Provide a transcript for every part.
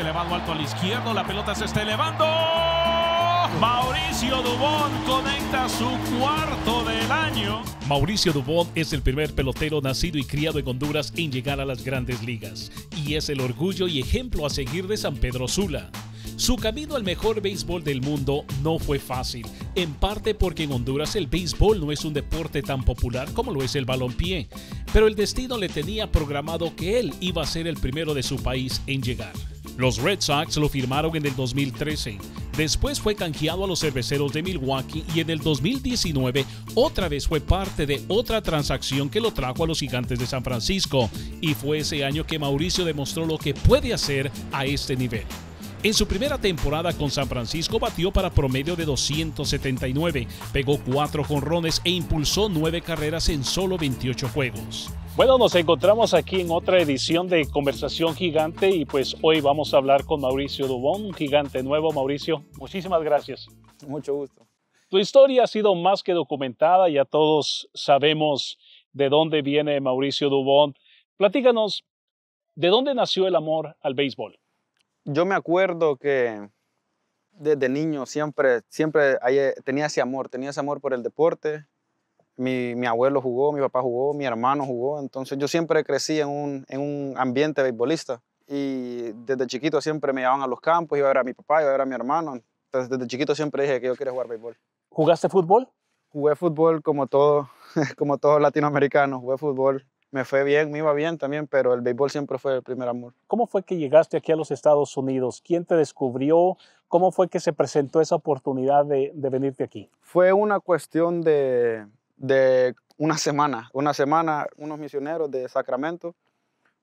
elevado este alto al izquierdo. La pelota se está elevando. Mauricio Dubón conecta su cuarto del año. Mauricio Dubón es el primer pelotero nacido y criado en Honduras en llegar a las grandes ligas. Y es el orgullo y ejemplo a seguir de San Pedro Sula. Su camino al mejor béisbol del mundo no fue fácil, en parte porque en Honduras el béisbol no es un deporte tan popular como lo es el balompié, pero el destino le tenía programado que él iba a ser el primero de su país en llegar. Los Red Sox lo firmaron en el 2013. Después fue canjeado a los cerveceros de Milwaukee y en el 2019 otra vez fue parte de otra transacción que lo trajo a los gigantes de San Francisco. Y fue ese año que Mauricio demostró lo que puede hacer a este nivel. En su primera temporada con San Francisco batió para promedio de 279, pegó cuatro jonrones e impulsó nueve carreras en solo 28 juegos. Bueno, nos encontramos aquí en otra edición de Conversación Gigante y pues hoy vamos a hablar con Mauricio Dubón, un gigante nuevo. Mauricio, muchísimas gracias. Mucho gusto. Tu historia ha sido más que documentada, ya todos sabemos de dónde viene Mauricio Dubón. Platícanos, ¿de dónde nació el amor al béisbol? Yo me acuerdo que desde niño siempre, siempre tenía ese amor, tenía ese amor por el deporte, mi, mi, abuelo jugó, mi papá jugó, mi hermano jugó, entonces yo siempre crecí en un, en un ambiente beisbolista y desde chiquito siempre me llevaban a los campos, iba a ver a mi papá, iba a ver a mi hermano, entonces desde chiquito siempre dije que yo quería jugar béisbol. ¿Jugaste fútbol? Jugué fútbol como todo, como todo latinoamericano, jugué fútbol. Me fue bien, me iba bien también, pero el béisbol siempre fue el primer amor. ¿Cómo fue que llegaste aquí a los Estados Unidos? ¿Quién te descubrió? ¿Cómo fue que se presentó esa oportunidad de, de venirte aquí? Fue una cuestión de, de una semana, una semana, unos misioneros de Sacramento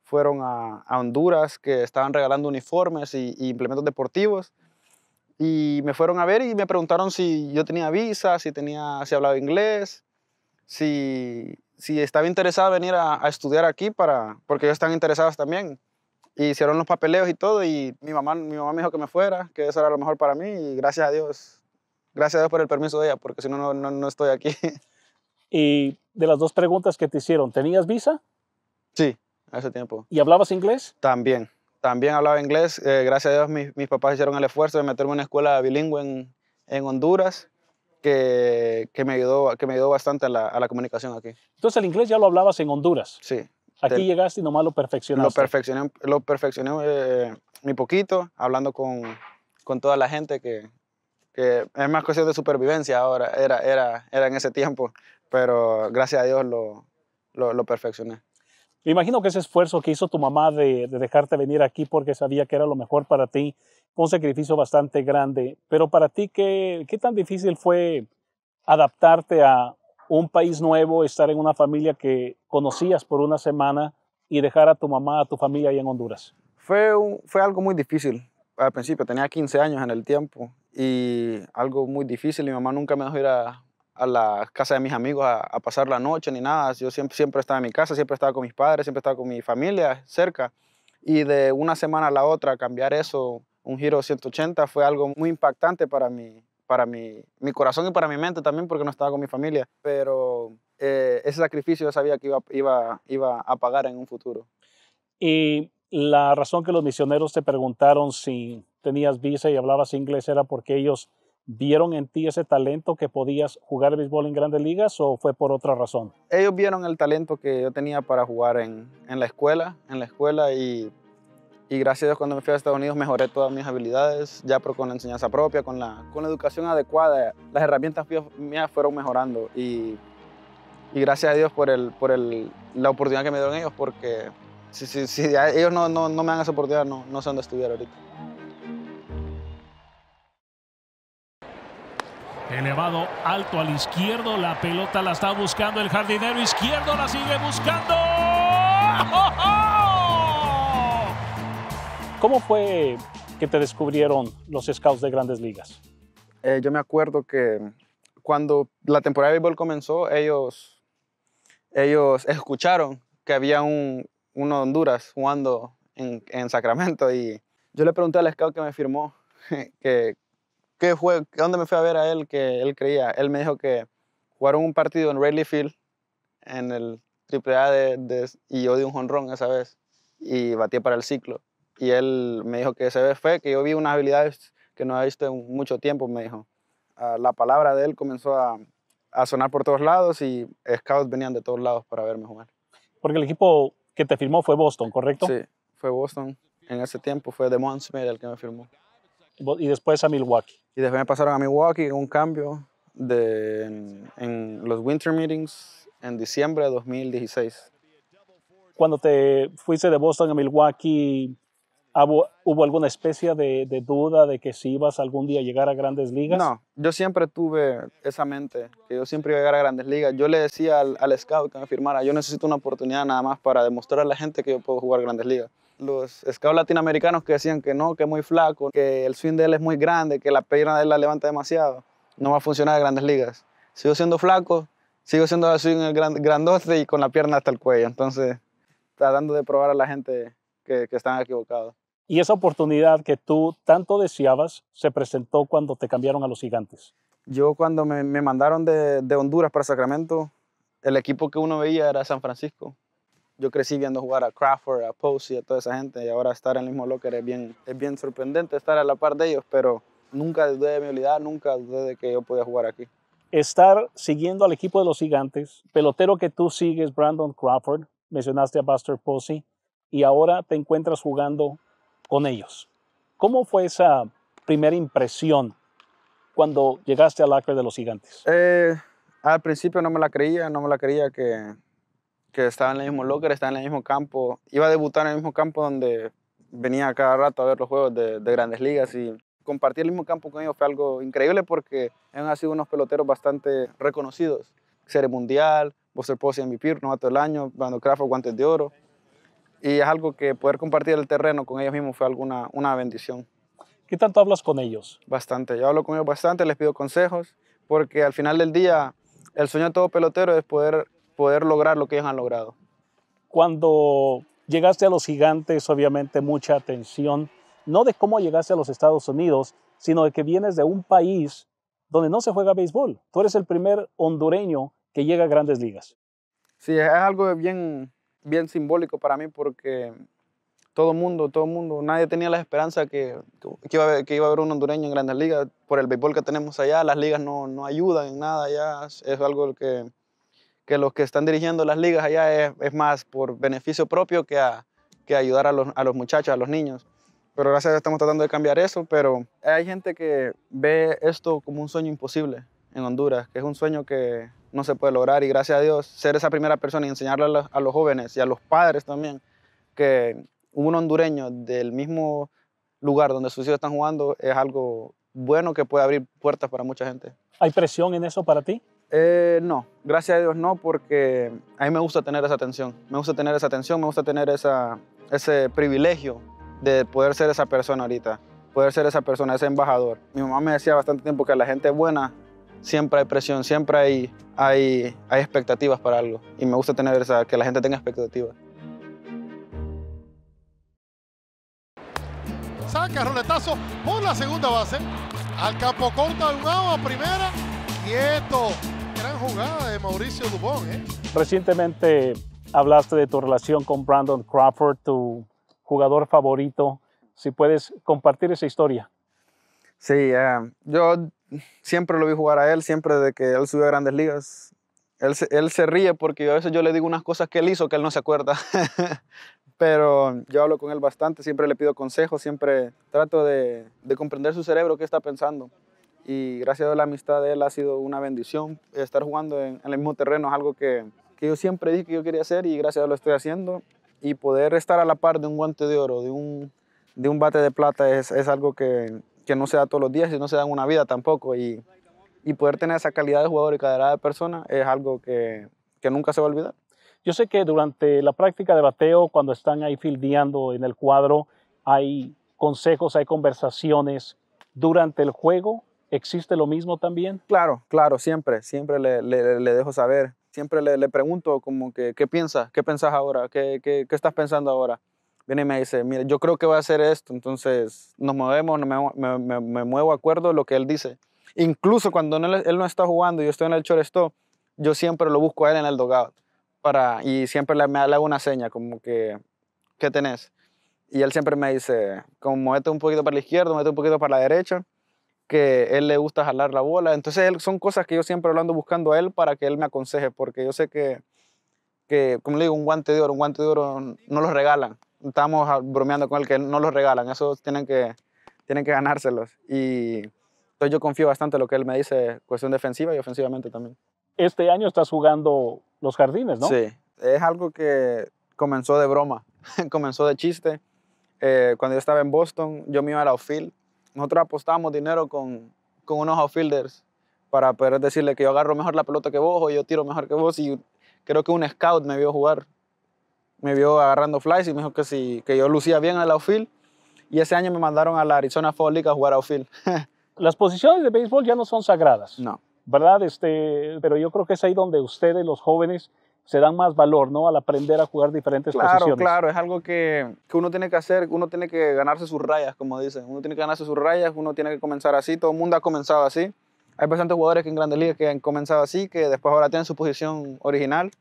fueron a, Honduras que estaban regalando uniformes y, implementos deportivos y me fueron a ver y me preguntaron si yo tenía visa, si, tenía, si hablaba inglés, si, estaba interesado en venir a, estudiar aquí para, porque ellos están interesados también. Y hicieron los papeleos y todo y mi mamá, mi mamá me dijo que me fuera, que eso era lo mejor para mí y gracias a Dios, gracias a Dios por el permiso de ella, porque si no, no, no estoy aquí. Y de las dos preguntas que te hicieron, ¿tenías visa? Sí, a ese tiempo. ¿Y hablabas inglés? También, también hablaba inglés. Eh, gracias a Dios mis, mis, papás hicieron el esfuerzo de meterme en una escuela bilingüe en, en Honduras. Que, que, me ayudó, que me ayudó bastante a la, a la, comunicación aquí. Entonces el inglés ya lo hablabas en Honduras. Sí. Aquí llegaste y nomás lo perfeccionaste. Lo perfeccioné, lo perfeccioné eh, poquito, hablando con, con, toda la gente que, que es más cuestión de supervivencia ahora, era, era, era en ese tiempo, pero gracias a Dios lo, lo, perfeccioné. Me imagino que ese esfuerzo que hizo tu mamá de, dejarte venir aquí porque sabía que era lo mejor para ti fue un sacrificio bastante grande. Pero para ti, ¿qué, tan difícil fue adaptarte a un país nuevo, estar en una familia que conocías por una semana y dejar a tu mamá, a tu familia ahí en Honduras? Fue, fue algo muy difícil al principio. Tenía 15 años en el tiempo y algo muy difícil. Mi mamá nunca me dejó ir a a la casa de mis amigos a, pasar la noche ni nada. Yo siempre, siempre estaba en mi casa, siempre estaba con mis padres, siempre estaba con mi familia cerca. Y de una semana a la otra cambiar eso, un giro 180, fue algo muy impactante para mí para mi, mi, corazón y para mi mente también porque no estaba con mi familia. Pero eh, ese sacrificio yo sabía que iba, iba, iba a pagar en un futuro. Y la razón que los misioneros te preguntaron si tenías visa y hablabas inglés era porque ellos vieron en ti ese talento que podías jugar béisbol en grandes ligas o fue por otra razón? Ellos vieron el talento que yo tenía para jugar en, la escuela, en la escuela y, gracias a Dios cuando me fui a Estados Unidos mejoré todas mis habilidades, ya pero con la enseñanza propia, con la, educación adecuada, las herramientas mías fueron mejorando y, gracias a Dios por, la oportunidad que me dieron ellos porque si, si, si ellos no, me dan esa oportunidad no, no sé dónde estudiar ahorita. Elevado alto al izquierdo. La pelota la está buscando el jardinero izquierdo. La sigue buscando. ¡Oh, cómo fue que te descubrieron los scouts de grandes ligas? Eh, yo me acuerdo que cuando la temporada de béisbol comenzó, ellos, ellos escucharon que había un, uno Honduras jugando en, en Sacramento y yo le pregunté al scout que me firmó que ¿qué fue? ¿Dónde me fui a ver a él que él creía? Él me dijo que jugaron un partido en Rayleigh Field, en el AAA, A de, y yo di un jonrón esa vez y batí para el ciclo. Y él me dijo que esa vez fue que yo vi unas habilidades que no había visto en mucho tiempo, me dijo. Ah, la palabra de él comenzó a, sonar por todos lados y scouts venían de todos lados para verme jugar. Porque el equipo que te firmó fue Boston, ¿correcto? Sí, fue Boston. En ese tiempo fue The Smith el que me firmó. Y después a Milwaukee. Y después me pasaron a Milwaukee, un cambio en, los Winter Meetings en diciembre de 2016. Cuando te fuiste de Boston a Milwaukee, ¿Hubo, alguna especie de, duda de que si ibas algún día a llegar a grandes ligas? No, yo siempre tuve esa mente, que yo siempre iba a llegar a grandes ligas. Yo le decía al, al scout que me firmara, yo necesito una oportunidad nada más para demostrar a la gente que yo puedo jugar grandes ligas los scouts latinoamericanos que decían que no, que es muy flaco, que el swing de él es muy grande, que la pierna de él la levanta demasiado, no va a funcionar en grandes ligas. Sigo siendo flaco, sigo siendo el swing el grandote y con la pierna hasta el cuello. Entonces, está tratando de probar a la gente que, que están equivocados. Y esa oportunidad que tú tanto deseabas se presentó cuando te cambiaron a los gigantes. Yo cuando me, mandaron de Honduras para Sacramento, el equipo que uno veía era San Francisco yo crecí viendo jugar a Crawford, a Posey, a toda esa gente, y ahora estar en el mismo locker es bien, es bien sorprendente estar a la par de ellos, pero nunca dudé de mi habilidad, nunca dudé de que yo podía jugar aquí. Estar siguiendo al equipo de los gigantes, pelotero que tú sigues, Brandon Crawford, mencionaste a Buster Posey, y ahora te encuentras jugando con ellos. ¿Cómo fue esa primera impresión cuando llegaste al Acre de los Gigantes? Eh, al principio no me la creía, no me la creía que, que estaba en el mismo locker, estaba en el mismo campo. Iba a debutar en el mismo campo donde venía cada rato a ver los juegos de, grandes ligas y compartir el mismo campo con ellos fue algo increíble porque han sido unos peloteros bastante reconocidos. Serie Mundial, Buster Posey MVP, novato del año, Brandon guantes de oro. Y es algo que poder compartir el terreno con ellos mismos fue alguna, una bendición. ¿Qué tanto hablas con ellos? Bastante, yo hablo con ellos bastante, les pido consejos, porque al final del día el sueño de todo pelotero es poder poder lograr lo que ellos han logrado. Cuando llegaste a los gigantes, obviamente mucha atención, no de cómo llegaste a los Estados Unidos, sino de que vienes de un país donde no se juega béisbol. Tú eres el primer hondureño que llega a grandes ligas. Sí, es algo bien, bien simbólico para mí porque todo mundo, todo mundo, nadie tenía la esperanza que, que, iba, a, haber un hondureño en grandes ligas por el béisbol que tenemos allá. Las ligas no, ayudan en nada, allá. es algo que que los que están dirigiendo las ligas allá es, más por beneficio propio que, que ayudar a los, muchachos, a los niños pero gracias a Dios estamos tratando de cambiar eso, pero hay gente que ve esto como un sueño imposible en Honduras, que es un sueño que no se puede lograr y gracias a Dios ser esa primera persona y enseñarle a los, a los jóvenes y a los padres también que un hondureño del mismo lugar donde sus hijos están jugando es algo bueno que puede abrir puertas para mucha gente. ¿Hay presión en eso para ti? Eh, no, gracias a Dios no, porque a mí me gusta tener esa atención, me gusta tener esa atención, me gusta tener ese privilegio de poder ser esa persona ahorita, poder ser esa persona, ese embajador. Mi mamá me decía bastante tiempo que la gente buena siempre hay presión, siempre hay, hay, hay expectativas para algo y me gusta tener esa, que la gente tenga expectativas. Saca roletazo por la segunda base, al campo corta, un a primera, quieto jugada de Mauricio Dubón. ¿eh? Recientemente hablaste de tu relación con Brandon Crawford, tu jugador favorito. Si puedes compartir esa historia. Sí, eh, yo siempre lo vi jugar a él, siempre de que él subió a grandes ligas. Él, se ríe porque a veces yo le digo unas cosas que él hizo que él no se acuerda. pero yo hablo con él bastante, siempre le pido consejos, siempre trato de, de comprender su cerebro, qué está pensando y gracias a la amistad de él ha sido una bendición. Estar jugando en, el mismo terreno es algo que, que, yo siempre dije que yo quería hacer y gracias a lo estoy haciendo. Y poder estar a la par de un guante de oro, de un, de un bate de plata, es, es algo que, que, no se da todos los días y no se da en una vida tampoco. Y, y poder tener esa calidad de jugador y calidad de persona es algo que, que nunca se va a olvidar. Yo sé que durante la práctica de bateo, cuando están ahí fildeando en el cuadro, hay consejos, hay conversaciones. Durante el juego, ¿Existe lo mismo también? Claro, claro, siempre, siempre le, le, dejo saber. Siempre le, le, pregunto como que, ¿qué piensas? ¿Qué pensás ahora? ¿Qué, qué, qué estás pensando ahora? Viene y me dice, mire, yo creo que voy a hacer esto. Entonces nos movemos, me, me, me muevo acuerdo lo que él dice. Incluso cuando él no está jugando, y yo estoy en el shortstop, yo siempre lo busco a él en el dogout. Para, y siempre le, me hago una seña, como que, ¿qué tenés? Y él siempre me dice, como, muévete un poquito para la izquierda, mete un poquito para la derecha que él le gusta jalar la bola. Entonces son cosas que yo siempre hablando buscando a él para que él me aconseje, porque yo sé que, como le digo, un guante de oro, un guante de oro no los regalan. Estamos bromeando con él que no los regalan, eso tienen que, tienen que ganárselos. Y entonces yo confío bastante en lo que él me dice, cuestión defensiva y ofensivamente también. Este año estás jugando los jardines, ¿no? Sí, es algo que comenzó de broma, comenzó de chiste. Eh, cuando yo estaba en Boston, yo me iba a la outfield nosotros apostábamos dinero con, con unos outfielders para poder decirle que yo agarro mejor la pelota que vos o yo tiro mejor que vos. Y creo que un scout me vio jugar, me vio agarrando flies y me dijo que, si, que yo lucía bien al outfield. Y ese año me mandaron a la Arizona Fall League a jugar outfield. Las posiciones de béisbol ya no son sagradas. No. ¿Verdad? Este, pero yo creo que es ahí donde ustedes, los jóvenes, se dan más valor, ¿no? Al aprender a jugar diferentes posiciones. Claro, claro, es algo que, uno tiene que hacer, uno tiene que ganarse sus rayas, como dicen. Uno tiene que ganarse sus rayas, uno tiene que comenzar así, todo el mundo ha comenzado así. Hay bastantes jugadores en Grandes Ligas que han comenzado así, que después ahora tienen su posición original,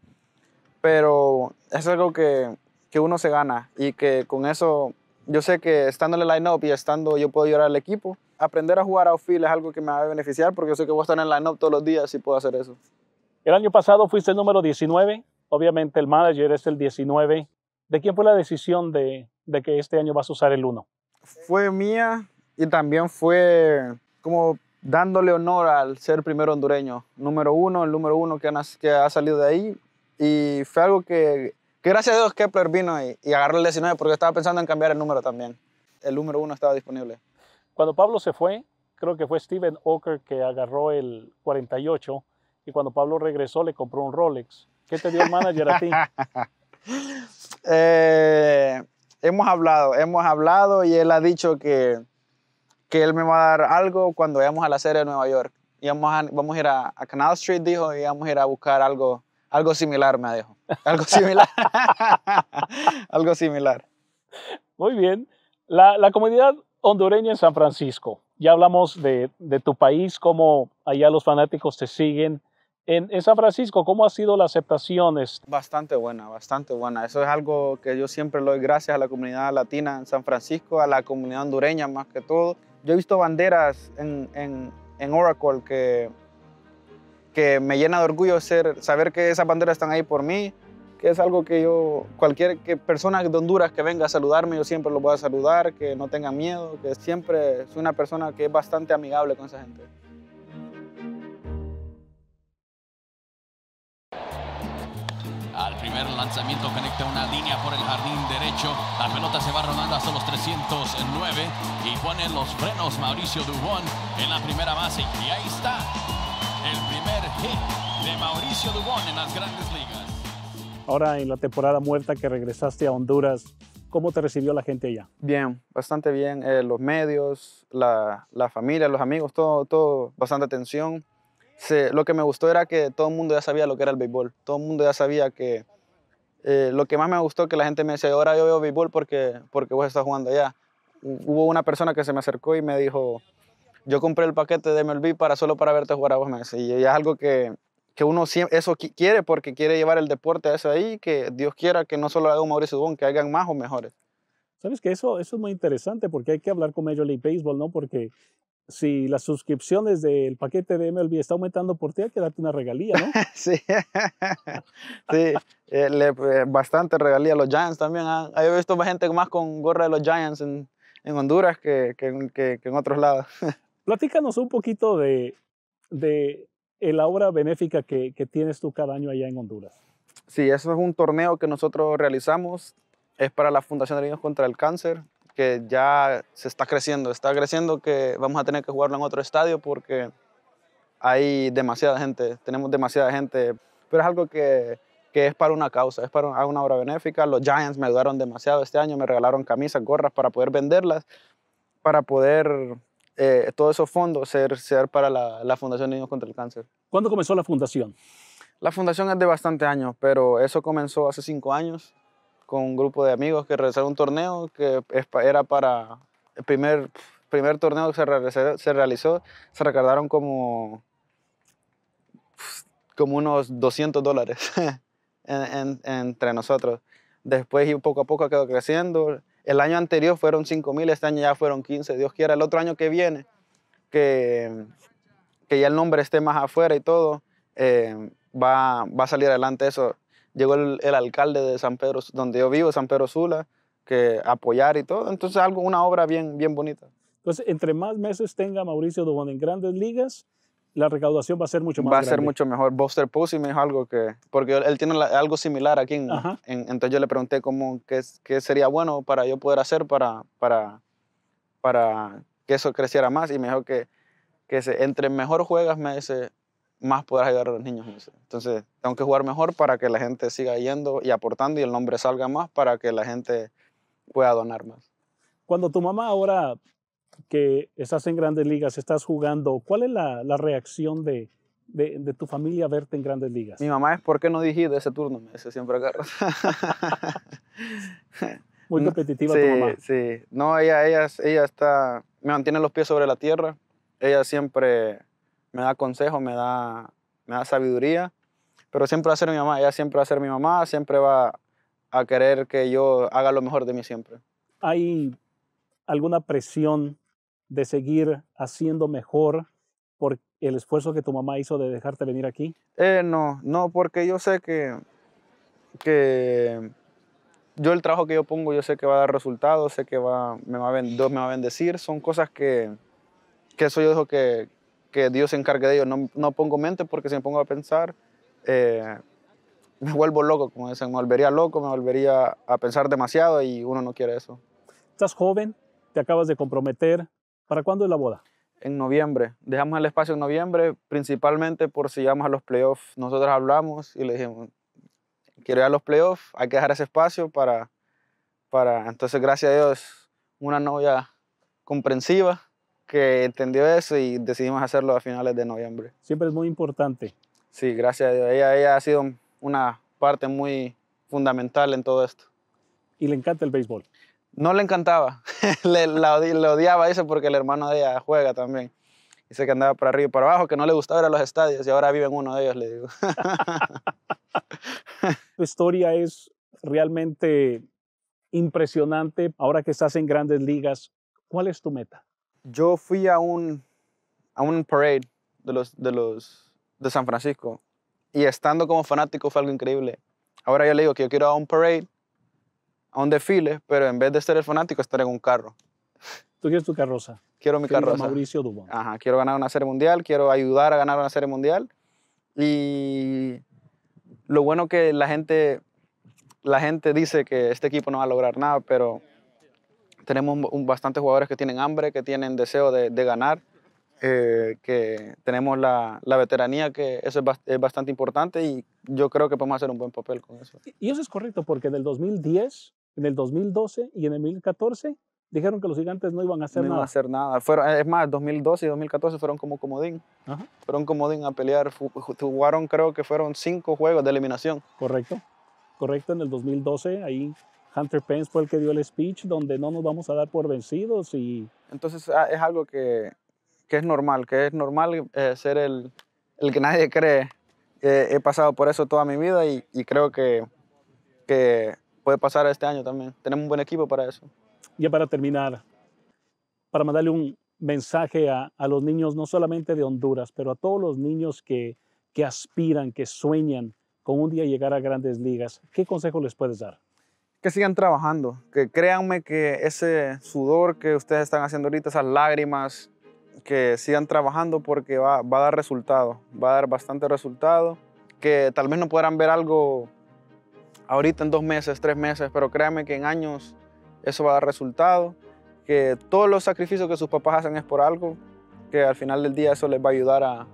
pero es algo que, que uno se gana y que con eso, yo sé que estando en el line-up y estando yo puedo ayudar al equipo, aprender a jugar a outfield es algo que me va a beneficiar porque yo sé que voy a estar en el line-up todos los días y puedo hacer eso. El año pasado fuiste el número 19, obviamente el manager es el 19. ¿De quién fue la decisión de, que este año vas a usar el 1? Fue mía y también fue como dándole honor al ser primero hondureño, número uno, el número uno que, ha salido de ahí. Y fue algo que, gracias a Dios Kepler vino y, agarró el 19 porque estaba pensando en cambiar el número también. El número uno estaba disponible. Cuando Pablo se fue, creo que fue Steven Ocker que agarró el 48 y cuando Pablo regresó le compró un Rolex. ¿Qué te dio el manager a ti? Eh, hemos hablado, hemos hablado y él ha dicho que, que él me va a dar algo cuando vayamos a la serie de Nueva York. Y vamos a, ir a, Canal Street, dijo, y vamos a ir a buscar algo, algo similar, me dijo. Algo similar. algo similar. Muy bien. La, comunidad hondureña en San Francisco. Ya hablamos de, de tu país, cómo allá los fanáticos te siguen. En, San Francisco, ¿cómo ha sido la aceptación? Este, bastante buena, bastante buena. Eso es algo que yo siempre le doy gracias a la comunidad latina en San Francisco, a la comunidad hondureña más que todo. Yo he visto banderas en, Oracle que, que me llena de orgullo ser, saber que esas banderas están ahí por mí, que es algo que yo, cualquier persona de Honduras que venga a saludarme, yo siempre lo voy a saludar, que no tenga miedo, que siempre soy una persona que es bastante amigable con esa gente. lanzamiento conecta una línea por el jardín derecho. La pelota se va rodando hasta los 309 y pone los frenos Mauricio Dubón en la primera base. Y ahí está el primer hit de Mauricio Dubón en las grandes ligas. Ahora en la temporada muerta que regresaste a Honduras, ¿cómo te recibió la gente allá? Bien, bastante bien. Eh, los medios, la, la, familia, los amigos, todo, todo bastante atención. lo que me gustó era que todo el mundo ya sabía lo que era el béisbol. Todo el mundo ya sabía que eh, lo que más me gustó que la gente me decía, ahora yo veo béisbol porque, porque vos estás jugando allá. Hubo una persona que se me acercó y me dijo, yo compré el paquete de MLB para solo para verte jugar a vos, me Y es algo que, que uno siempre, eso quiere porque quiere llevar el deporte a eso ahí, que Dios quiera que no solo haga un Mauricio Dubón, que hagan más o mejores. Sabes que eso, es muy interesante porque hay que hablar con Major League Baseball, ¿no? Porque si las suscripciones del paquete de MLB está aumentando por ti, hay que darte una regalía, ¿no? sí. sí le, eh, bastante regalía a los Giants también. ¿ah? he visto gente más con gorra de los Giants en, Honduras que, que, en otros lados. Platícanos un poquito de, de la obra benéfica que, que tienes tú cada año allá en Honduras. Sí, eso es un torneo que nosotros realizamos. Es para la Fundación de Niños contra el Cáncer, que ya se está creciendo. Está creciendo que vamos a tener que jugarlo en otro estadio porque hay demasiada gente, tenemos demasiada gente. Pero es algo que que es para una causa, es para una obra benéfica. Los Giants me ayudaron demasiado este año, me regalaron camisas, gorras para poder venderlas, para poder eh, todos esos fondos ser, ser para la, la Fundación Niños contra el Cáncer. ¿Cuándo comenzó la fundación? La fundación es de bastante años, pero eso comenzó hace cinco años con un grupo de amigos que realizaron un torneo que era para el primer, primer torneo que se realizó, se, realizó, se recargaron como, como unos 200 dólares. entre nosotros. Después y poco a poco quedó creciendo. El año anterior fueron 5.000, este año ya fueron 15, Dios quiera. El otro año que viene, que, que ya el nombre esté más afuera y todo, eh, va, a salir adelante eso. Llegó el, alcalde de San Pedro, donde yo vivo, San Pedro Sula, que apoyar y todo. Entonces, algo, una obra bien, bien bonita. Entonces, entre más meses tenga Mauricio Dubón en grandes ligas, la recaudación va a ser mucho más Va a ser mucho mejor. Buster Posey me dijo algo que, porque él tiene algo similar aquí, entonces yo le pregunté cómo, qué, qué, sería bueno para yo poder hacer para, para, para que eso creciera más y me dijo que, que se, entre mejor juegas, me dice, más podrás ayudar a los niños. Entonces, tengo que jugar mejor para que la gente siga yendo y aportando y el nombre salga más para que la gente pueda donar más. Cuando tu mamá ahora que estás en grandes ligas, estás jugando, ¿cuál es la, reacción de, tu familia verte en grandes ligas? Mi mamá es, ¿por qué no dijiste ese turno? Me dice siempre Carlos. Muy competitiva sí, tu mamá. Sí, no, ella, ella, ella está, me mantiene los pies sobre la tierra. Ella siempre me da consejos, me da, me da sabiduría, pero siempre va a ser mi mamá. Ella siempre va a ser mi mamá, siempre va a querer que yo haga lo mejor de mí siempre. ¿Hay alguna presión de seguir haciendo mejor por el esfuerzo que tu mamá hizo de dejarte venir aquí? Eh, no, no, porque yo sé que, que yo el trabajo que yo pongo, yo sé que va a dar resultados, sé que va, me va a, Dios me va a bendecir, son cosas que, que eso yo dejo que, que Dios se encargue de ello. No, no, pongo mente porque si me pongo a pensar, eh, me vuelvo loco, como dicen, me volvería loco, me volvería a pensar demasiado y uno no quiere eso. Estás joven, te acabas de comprometer, ¿Para cuándo es la boda? En noviembre. Dejamos el espacio en noviembre, principalmente por si vamos a los playoffs. Nosotros hablamos y le dijimos, quiero ir a los playoffs, hay que dejar ese espacio para... para... Entonces, gracias a Dios, una novia comprensiva que entendió eso y decidimos hacerlo a finales de noviembre. Siempre es muy importante. Sí, gracias a Dios. Ella, ella ha sido una parte muy fundamental en todo esto. Y le encanta el béisbol. No le encantaba, le, odiaba, dice, porque el hermano de ella juega también. Dice que andaba para arriba y para abajo, que no le gustaba ir los estadios y ahora vive en uno de ellos, le digo. tu historia es realmente impresionante. Ahora que estás en grandes ligas, ¿cuál es tu meta? Yo fui a un, a un parade de los, de los de San Francisco y estando como fanático fue algo increíble. Ahora yo le digo que yo quiero a un parade a un desfile, pero en vez de ser el fanático, estar en un carro. ¿Tú quieres tu carroza? Quiero mi carroza. Mauricio Dubón. Ajá, quiero ganar una serie mundial, quiero ayudar a ganar una serie mundial. Y lo bueno que la gente, la gente dice que este equipo no va a lograr nada, pero tenemos bastantes jugadores que tienen hambre, que tienen deseo de, ganar, eh, que tenemos la, la, veteranía, que eso es, es, bastante importante y yo creo que podemos hacer un buen papel con eso. Y eso es correcto, porque del 2010 en el 2012 y en el 2014 dijeron que los gigantes no iban a hacer nada. No iban a hacer nada. Fueron, es más, 2012 y 2014 fueron como comodín. Fueron Fueron comodín a pelear. Jugaron, creo que fueron cinco juegos de eliminación. Correcto. Correcto, en el 2012 ahí Hunter Pence fue el que dio el speech donde no nos vamos a dar por vencidos y... Entonces ah, es algo que, es normal, que es normal eh, ser el, el, que nadie cree. Eh, he pasado por eso toda mi vida y, y creo que, que puede pasar este año también. Tenemos un buen equipo para eso. Ya para terminar, para mandarle un mensaje a, los niños, no solamente de Honduras, pero a todos los niños que, aspiran, que sueñan con un día llegar a grandes ligas, ¿qué consejo les puedes dar? Que sigan trabajando, que créanme que ese sudor que ustedes están haciendo ahorita, esas lágrimas, que sigan trabajando porque va, va a dar resultado, va a dar bastante resultado, que tal vez no podrán ver algo ahorita en dos meses, tres meses, pero créame que en años eso va a dar resultado, que todos los sacrificios que sus papás hacen es por algo, que al final del día eso les va a ayudar a,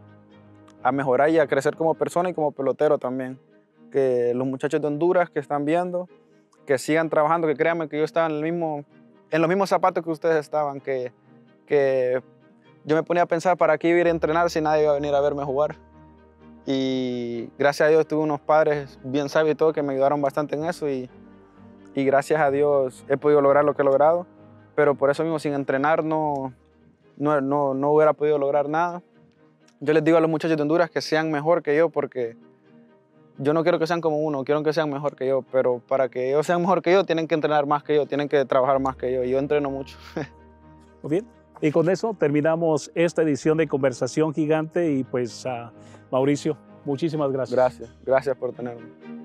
mejorar y a crecer como persona y como pelotero también. Que los muchachos de Honduras que están viendo, que sigan trabajando, que créanme que yo estaba en, el mismo, en los mismos zapatos que ustedes estaban, que, que yo me ponía a pensar para qué iba a ir a entrenar si nadie iba a venir a verme jugar. Y gracias a Dios tuve unos padres bien sabios y todo que me ayudaron bastante en eso y, y gracias a Dios he podido lograr lo que he logrado. Pero por eso mismo, sin entrenar no, no, no, hubiera podido lograr nada. Yo les digo a los muchachos de Honduras que sean mejor que yo porque yo no quiero que sean como uno, quiero que sean mejor que yo, pero para que ellos sean mejor que yo tienen que entrenar más que yo, tienen que trabajar más que yo. y Yo entreno mucho. Muy bien, y con eso terminamos esta edición de Conversación Gigante y pues ah, Mauricio, muchísimas gracias. Gracias, gracias por tenerme.